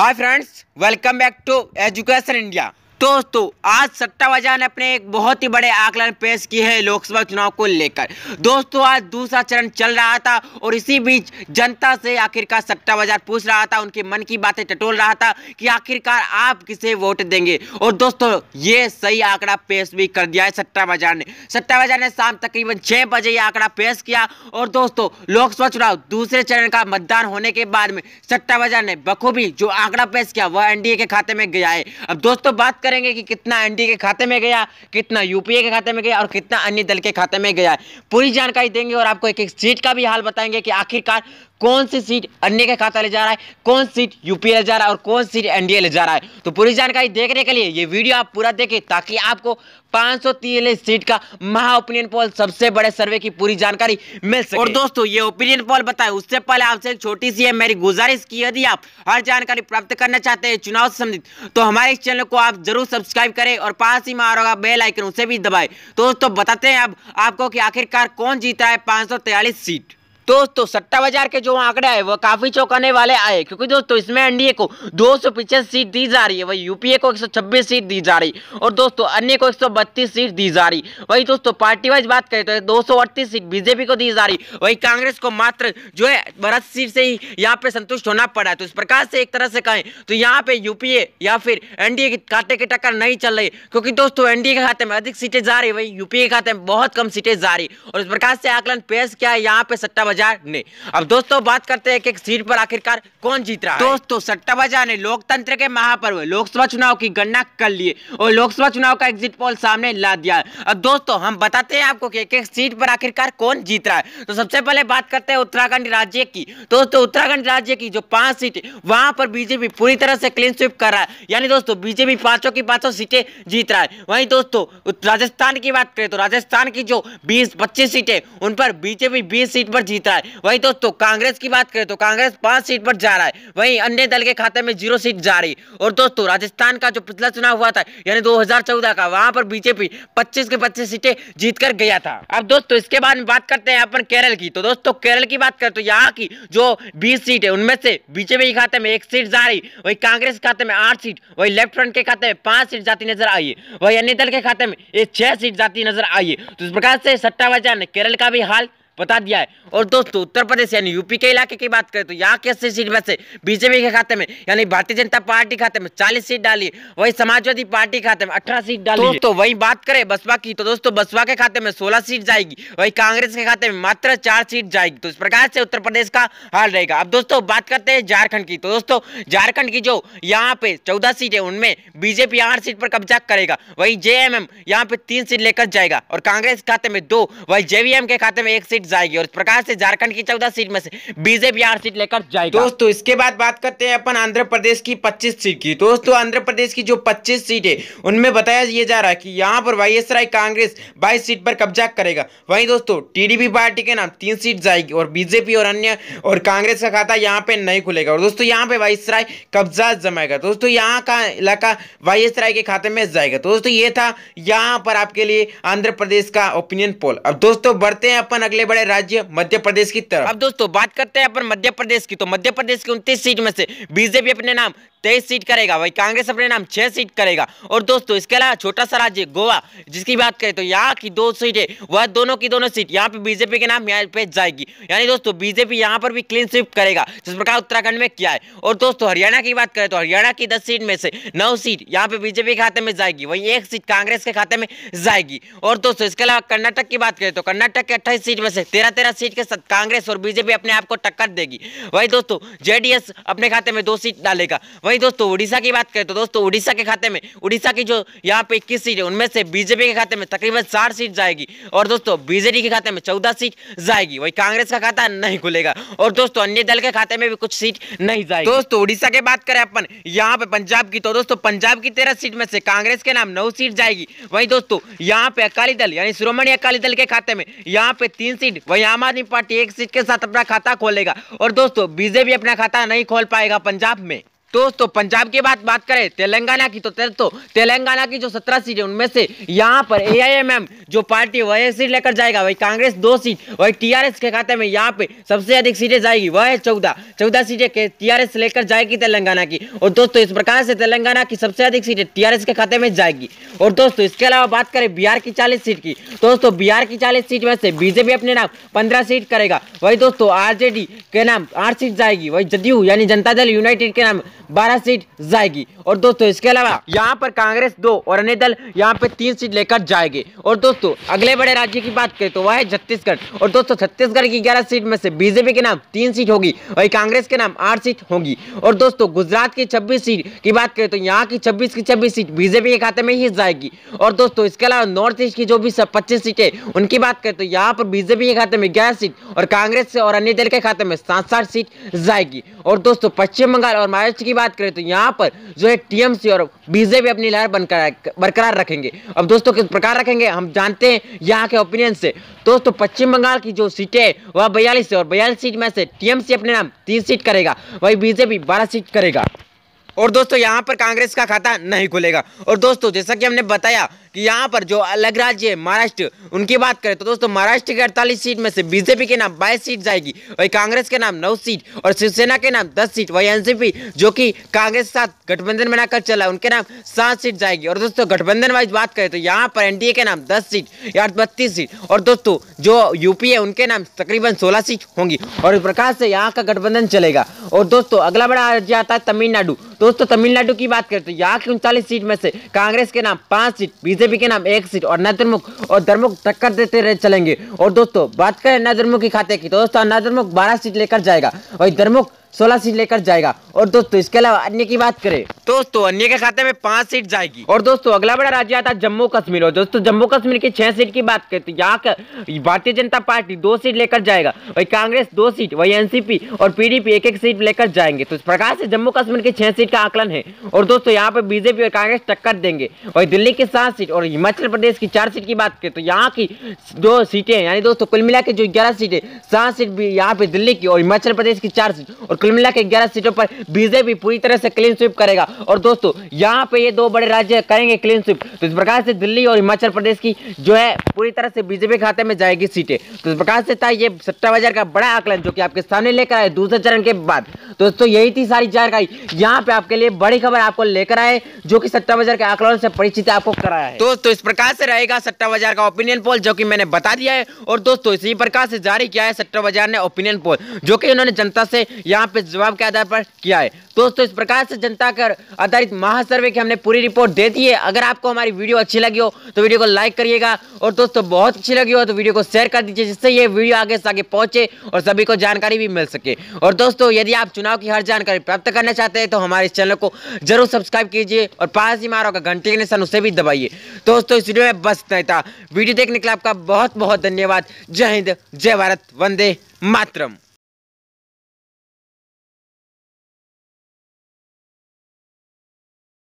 hi friends welcome back to education India दोस्तों आज सट्टा बाजार ने अपने एक बहुत ही बड़े आकलन पेश किए हैं लोकसभा चुनाव को लेकर दोस्तों आज दूसरा चरण चल रहा था और इसी बीच जनता से आखिरकार सट्टा बाजार पूछ रहा था उनके मन की बातें टटोल रहा था कि आखिरकार आप किसे वोट देंगे और दोस्तों ये सही आंकड़ा पेश भी कर दिया है सट्टा बाजार ने सट्टा बाजार ने शाम तकरीबन छः बजे ये आंकड़ा पेश किया और दोस्तों लोकसभा चुनाव दूसरे चरण का मतदान होने के बाद में सट्टा बाजार ने बखूबी जो आंकड़ा पेश किया वह एनडीए के खाते में गया है अब दोस्तों बात कर करेंगे कि कितना एनडी के खाते में गया कितना यूपीए के खाते में गया और कितना अन्य दल के खाते में गया पूरी जानकारी देंगे और आपको एक एक सीट का भी हाल बताएंगे कि आखिरकार कौन सी सीट अन्य के खाता ले जा रहा है कौन सीट यूपीए ले जा रहा है और कौन सीट एनडीए ले जा रहा है तो पूरी जानकारी देखने के लिए ये वीडियो आप पूरा देखें ताकि आपको 503 सीट का महा ओपिनियन पोल सबसे बड़े सर्वे की पूरी जानकारी मिल सके और दोस्तों ये ओपिनियन पोल बताए उससे पहले आपसे एक छोटी सी है मेरी गुजारिश की यदि आप हर जानकारी प्राप्त करना चाहते हैं चुनाव से संबंधित तो हमारे इस चैनल को आप जरूर सब्सक्राइब करें और पास ही मारो बेल आइकन उसे भी दबाए दोस्तों बताते हैं अब आपको कि आखिरकार कौन जीता है पाँच सीट दोस्तों तो सट्टा बाजार के जो आंकड़े आए वो काफी चौंकाने वाले आए क्योंकि दोस्तों इसमें एनडीए को दो सीट दी जा रही है वही यूपीए को 126 सीट दी जा रही और दोस्तों अन्य को 132 सीट दी जा रही वही दोस्तों पार्टी वाइज बात करें तो दो सीट बीजेपी को दी जा रही वही कांग्रेस को मात्र जो है बरस सीट से ही यहाँ पे संतुष्ट होना पड़ा तो इस प्रकार से एक तरह से कहें तो यहाँ पे यूपीए या फिर एनडीए के खाते की टक्कर नहीं चल रही क्योंकि दोस्तों एनडीए के खाते में अधिक सीटें जा रही वही यूपीए के खाते में बहुत कम सीटें जा रही और इस प्रकार से आकलन पेश किया है यहाँ पे सट्टा बाजार ने अब दोस्तों बात करते हैं कि सीट पर आखिरकार कौन जीत रहा है दोस्तों सट्टा बाजार ने लोकतंत्र के महापर्व लोकसभा चुनाव की गणना कर लिए और लोकसभा चुनाव का एग्जिट पोल सामने ला दिया अब दोस्तों हम बताते हैं आपको कि एक सीट पर आखिरकार कौन जीत रहा है तो सबसे पहले बात करते हैं उत्तराखंड राज्य की दोस्तों उत्तराखंड राज्य की जो पांच सीट वहां पर बीजेपी पूरी तरह से क्लीन स्वीप कर रहा है यानी दोस्तों बीजेपी पांचों की पांचों सीटें जीत रहा है वही दोस्तों राजस्थान की बात करें तो राजस्थान की जो बीस पच्चीस सीटें उन पर बीजेपी बीस सीट पर जीत जीत रहा है वही दोस्तों कांग्रेस की बात करें तो कांग्रेस पांच सीट पर जा रहा है वही अन्य दल के खाते में जीरो सीट जा रही और दोस्तों राजस्थान का जो पिछला चुनाव हुआ था यानी दो का वहां पर बीजेपी पच्चीस के पच्चीस सीटें जीत कर गया था अब दोस्तों इसके बाद में बात करते हैं अपन केरल की तो दोस्तों केरल की बात करें तो यहाँ की जो बीस सीट है उनमें से बीजेपी के खाते में एक सीट जा रही वही कांग्रेस के खाते में आठ सीट वही लेफ्ट फ्रंट के खाते में पांच सीट जाती नजर आई वही अन्य दल के खाते में छह सीट जाती नजर आई तो इस प्रकार से सट्टा बजा ने केरल का भी हाल बता दिया है और दोस्तों उत्तर प्रदेश यानी यूपी के इलाके की बात करें तो यहाँ के अस्सी सीट में से बीजेपी के खाते में यानी भारतीय जनता पार्टी खाते में चालीस सीट डाली वही समाजवादी पार्टी खाते में अठारह सीट डाली दोस्तों वही बात करें बसपा की तो दोस्तों बसपा के खाते में सोलह सीट जाएगी वही कांग्रेस के खाते में मात्र चार सीट जाएगी तो इस प्रकार से उत्तर प्रदेश का हाल रहेगा अब दोस्तों बात करते हैं झारखंड की तो दोस्तों झारखंड की जो यहाँ पे चौदह सीट है उनमें बीजेपी आठ सीट पर कब्जा करेगा वही जेएमएम यहाँ पे तीन सीट लेकर जाएगा और कांग्रेस खाते में दो वही जेवीएम के खाते में एक सीट जाएगी और इस प्रकार से झारखंड की चौदह सीट में से बीजेपी आठ सीट लेकर जाएगी दोस्तों इसके बाद बात करते हैं अपन आंध्र प्रदेश की पच्चीस सीट की दोस्तों आंध्र प्रदेश की जो पच्चीस सीट है उनमें बताया ये जा रहा है कि यहाँ पर वाई कांग्रेस बाईस सीट पर कब्जा करेगा वही दोस्तों टी पार्टी के नाम तीन सीट जाएगी और बीजेपी और अन्य और कांग्रेस का खाता यहाँ पे नहीं खुलेगा और दोस्तों यहाँ पे वाइसराय कब्जा जमाएगा दोस्तों यहाँ का इलाका वाइसराय के खाते में जाएगा दोस्तों ये था यहाँ पर आपके लिए आंध्र प्रदेश का ओपिनियन पोल अब दोस्तों बढ़ते हैं अपन अगले बड़े राज्य मध्य प्रदेश की तरफ अब दोस्तों बात करते हैं अपन मध्य प्रदेश की तो मध्य प्रदेश की उनतीस सीट में से बीजेपी अपने नाम तेईस सीट करेगा वही कांग्रेस अपने नाम छह सीट करेगा और दोस्तों इसके अलावा छोटा सा राज्य गोवा जिसकी बात करें तो यहाँ की दो सीटें वह दोनों की दोनों सीट यहाँ पे बीजेपी के नाम यहाँ पे जाएगी यानी दोस्तों बीजेपी यहाँ पर भी क्लीन स्वीप करेगा जिस प्रकार उत्तराखंड में किया है और दोस्तों हरियाणा की बात करें तो हरियाणा की दस सीट में से नौ सीट यहाँ पे बीजेपी के खाते में जाएगी वही एक सीट कांग्रेस के खाते में जाएगी और दोस्तों इसके अलावा कर्नाटक की बात करें तो कर्नाटक के अट्ठाईस सीट में से से तेरह तेरह सीट के साथ कांग्रेस और बीजेपी अपने आप को टक्कर देगी वही दोस्तों जेडीएस अपने खाते में दो सीट डालेगा वही दोस्तों उड़ीसा की बात करें तो दोस्तों उड़ीसा के खाते में उड़ीसा की जो यहाँ पे इक्कीस सीट है उनमें से बीजेपी के खाते में तकरीबन साठ सीट जाएगी और दोस्तों बीजेपी के खाते में चौदह सीट जाएगी वही कांग्रेस का खाता नहीं खुलेगा और दोस्तों अन्य दल के खाते में भी कुछ सीट नहीं जाएगी दोस्तों उड़ीसा की बात करें अपन यहाँ पे पंजाब की तो दोस्तों पंजाब की तेरह सीट में से कांग्रेस के नाम नौ सीट जाएगी वही दोस्तों यहाँ पे अकाली दल यानी श्रोमणी अकाली दल के खाते में यहाँ पे तीन सीट सीट वही आम आदमी पार्टी एक सीट के साथ अपना खाता खोलेगा और दोस्तों बीजेपी अपना खाता नहीं खोल पाएगा पंजाब में दोस्तों तो पंजाब की बात बात करें तेलंगाना की तो तो तेलंगाना की जो सत्रह सीट है उनमें से यहाँ पर एआईएमएम जो पार्टी है वह एक सीट लेकर जाएगा वही कांग्रेस दो सीट वही टीआरएस के खाते में यहाँ पे सबसे अधिक सीटें जाएगी वह है चौदह चौदह सीटें टीआरएस लेकर जाएगी तेलंगाना की और दोस्तों इस प्रकार से तेलंगाना की सबसे अधिक सीटें टीआरएस के खाते में जाएगी और दोस्तों इसके अलावा बात करें बिहार की चालीस सीट की दोस्तों बिहार की चालीस सीट में से बीजेपी अपने नाम पंद्रह सीट करेगा वही दोस्तों आरजेडी के नाम आठ सीट जाएगी वही जदयू यानी जनता दल यूनाइटेड के नाम बारह सीट जाएगी और दोस्तों इसके अलावा यहाँ पर कांग्रेस दो और अन्य दल यहाँ पे तीन सीट लेकर जाएंगे और दोस्तों अगले बड़े राज्य की बात करें तो वह है छत्तीसगढ़ और दोस्तों छत्तीसगढ़ की ग्यारह सीट में से बीजेपी के नाम तीन सीट होगी और कांग्रेस के नाम आठ सीट होगी और दोस्तों गुजरात की छब्बीस सीट की बात करें तो यहाँ की छब्बीस की छब्बीस सीट बीजेपी के खाते में ही जाएगी और दोस्तों इसके अलावा नॉर्थ ईस्ट की जो भी सब पच्चीस सीटें उनकी बात करें तो यहाँ पर बीजेपी के खाते में ग्यारह सीट और कांग्रेस और अन्य दल के खाते में सात सात सीट जाएगी और दोस्तों पश्चिम बंगाल और महाराष्ट्र की बात करें तो यहाँ पर जो है टीएमसी और बीजेपी अपनी लहर बनकर बरकरार रखेंगे अब दोस्तों किस प्रकार रखेंगे हम जानते हैं यहाँ के ओपिनियन से दोस्तों पश्चिम बंगाल की जो सीटें हैं वह बयालीस है और बयालीस सीट में से टीएमसी अपने नाम तीन सीट करेगा वही बीजेपी बारह सीट करेगा और दोस्तों यहाँ पर कांग्रेस का खाता नहीं खुलेगा और दोस्तों जैसा कि हमने बताया कि यहाँ पर जो अलग राज्य है महाराष्ट्र उनकी बात करें तो दोस्तों महाराष्ट्र की अड़तालीस सीट में से बीजेपी के नाम बाईस सीट जाएगी वही कांग्रेस के नाम नौ सीट और शिवसेना के नाम दस सीट वही एनसीपी जो कि कांग्रेस के साथ गठबंधन बनाकर चला उनके नाम सात सीट जाएगी और दोस्तों गठबंधन वाइज बात करें तो यहाँ पर एनडीए के नाम दस सीट या बत्तीस सीट और दोस्तों जो यूपी है उनके नाम तकरीबन सोलह सीट होंगी और इस प्रकार से यहाँ का गठबंधन चलेगा और दोस्तों अगला बड़ा राज्य आता है तमिलनाडु दोस्तों तमिलनाडु की बात करें तो यहाँ की उनचालीस सीट में से कांग्रेस के नाम पांच सीट बीजेपी के नाम एक सीट और नदरमुख और धर्मुख टक्कर देते रहे चलेंगे और दोस्तों बात करें नदरमुख के खाते की तो दोस्तों नदरमुख बारह सीट लेकर जाएगा और धर्मुख सोलह सीट लेकर जाएगा और दोस्तों इसके अलावा अन्य की बात करें दोस्तों अन्य के खाते में पांच सीट जाएगी और दोस्तों अगला बड़ा राज्य आता है जम्मू कश्मीर और दोस्तों जम्मू कश्मीर की छह सीट की बात करें तो यहाँ भारतीय जनता पार्टी दो सीट लेकर जाएगा वही कांग्रेस दो सीट वही एनसीपी और पीडीपी एक एक सीट लेकर जाएंगे तो इस प्रकार से जम्मू कश्मीर की छह सीट का आकलन है और दोस्तों यहाँ पर बीजेपी और कांग्रेस टक्कर देंगे वही दिल्ली की सात सीट और हिमाचल प्रदेश की चार सीट की बात करें तो यहाँ की दो सीटें यानी दोस्तों कुल मिला के जो ग्यारह सीटें सात सीट यहाँ पे दिल्ली की और हिमाचल प्रदेश की चार सीट और कुल मिला के ग्यारह सीटों पर बीजेपी पूरी तरह से क्लीन स्वीप करेगा और दोस्तों यहाँ पे ये दो बड़े राज्य करेंगे क्लीन स्वीप तो इस प्रकार से दिल्ली और हिमाचल प्रदेश की जो है पूरी तरह से बीजेपी खाते में जाएगी सीटें तो इस प्रकार से था ये सट्टा बाजार का बड़ा आकलन जो कि आपके सामने लेकर आए दूसरे चरण के बाद दोस्तों यही थी सारी जानकारी यहाँ पे आपके लिए बड़ी खबर आपको लेकर आए जो कि सट्टा बाजार के आकलन से परिचित आपको कराया है दोस्तों इस प्रकार से रहेगा सट्टा बाजार का ओपिनियन पोल जो कि मैंने बता दिया है और दोस्तों इसी प्रकार से जारी किया है सट्टा बाजार ने ओपिनियन पोल जो कि उन्होंने जनता से यहाँ पे जवाब के आधार पर किया है दोस्तों इस प्रकार से जनता कर आधारित महासर्वे की हमने पूरी रिपोर्ट दे दी है अगर आपको हमारी वीडियो अच्छी लगी हो तो वीडियो को लाइक करिएगा और दोस्तों बहुत अच्छी लगी हो तो वीडियो को शेयर कर दीजिए जिससे ये वीडियो आगे से आगे पहुंचे और सभी को जानकारी भी मिल सके और दोस्तों यदि आप चुनाव की हर जानकारी प्राप्त करना चाहते हैं तो हमारे इस चैनल को जरूर सब्सक्राइब कीजिए और पास ही मारो का घंटी के निशान उसे भी दबाइए दोस्तों इस वीडियो में बस नहीं था वीडियो देखने के लिए आपका बहुत बहुत धन्यवाद जय हिंद जय भारत वंदे मातरम